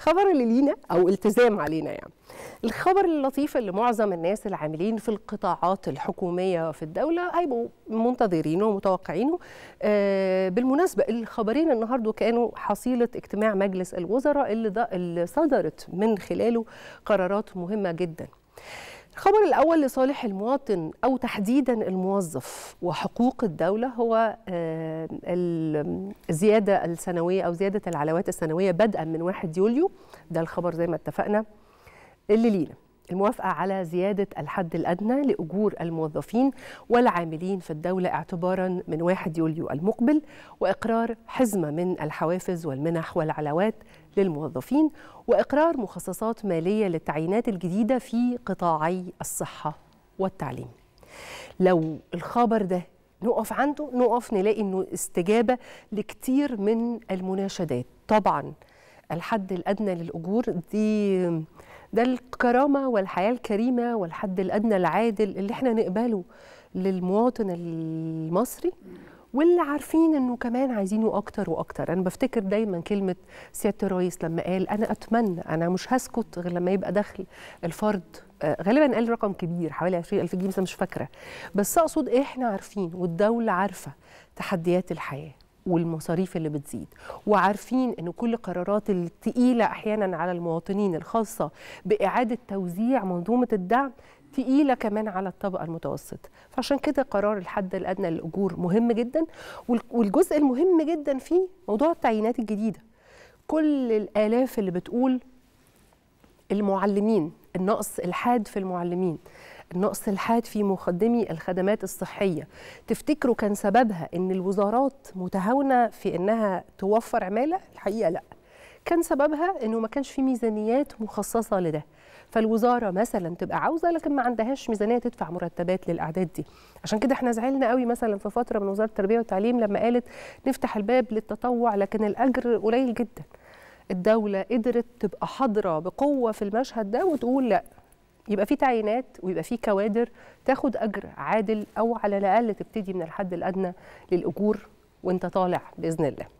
خبر اللي لينا او التزام علينا يعني الخبر اللطيف اللي معظم الناس العاملين في القطاعات الحكوميه في الدوله هيبقوا منتظرينه ومتوقعينه آه بالمناسبه الخبرين النهارده كانوا حصيله اجتماع مجلس الوزراء اللي, اللي صدرت من خلاله قرارات مهمه جدا الخبر الأول لصالح المواطن أو تحديدا الموظف وحقوق الدولة هو آه، الزيادة السنوية أو زيادة العلاوات السنوية بدءا من 1 يوليو ده الخبر زي ما اتفقنا اللي لينا الموافقة على زيادة الحد الأدنى لأجور الموظفين والعاملين في الدولة اعتبارا من 1 يوليو المقبل وإقرار حزمة من الحوافز والمنح والعلاوات للموظفين وإقرار مخصصات مالية للتعيينات الجديدة في قطاعي الصحة والتعليم لو الخبر ده نقف عنده نقف نلاقي انه استجابه لكتير من المناشدات طبعا الحد الادنى للاجور دي ده الكرامه والحياه الكريمه والحد الادنى العادل اللي احنا نقبله للمواطن المصري واللي عارفين انه كمان عايزينه اكتر واكتر انا بفتكر دايما كلمه سياده الرئيس لما قال انا اتمنى انا مش هسكت غير لما يبقى دخل الفرد آه، غالبا قال رقم كبير حوالي 20000 جنيه انا مش فاكره بس اقصد احنا عارفين والدوله عارفه تحديات الحياه والمصاريف اللي بتزيد وعارفين ان كل قرارات الثقيله احيانا على المواطنين الخاصه باعاده توزيع منظومه الدعم تقيله كمان على الطبقه المتوسطه فعشان كده قرار الحد الادنى للاجور مهم جدا والجزء المهم جدا فيه موضوع التعيينات الجديده كل الالاف اللي بتقول المعلمين النقص الحاد في المعلمين النقص الحاد في مقدمي الخدمات الصحية تفتكروا كان سببها أن الوزارات متهاونة في أنها توفر عمالة؟ الحقيقة لأ كان سببها انه ما كانش في ميزانيات مخصصه لده فالوزاره مثلا تبقى عاوزه لكن ما عندهاش ميزانيه تدفع مرتبات للاعداد دي عشان كده احنا زعلنا قوي مثلا في فتره من وزاره التربيه والتعليم لما قالت نفتح الباب للتطوع لكن الاجر قليل جدا الدوله قدرت تبقى حاضره بقوه في المشهد ده وتقول لا يبقى في تعيينات ويبقى في كوادر تاخد اجر عادل او على الاقل تبتدي من الحد الادنى للاجور وانت طالع باذن الله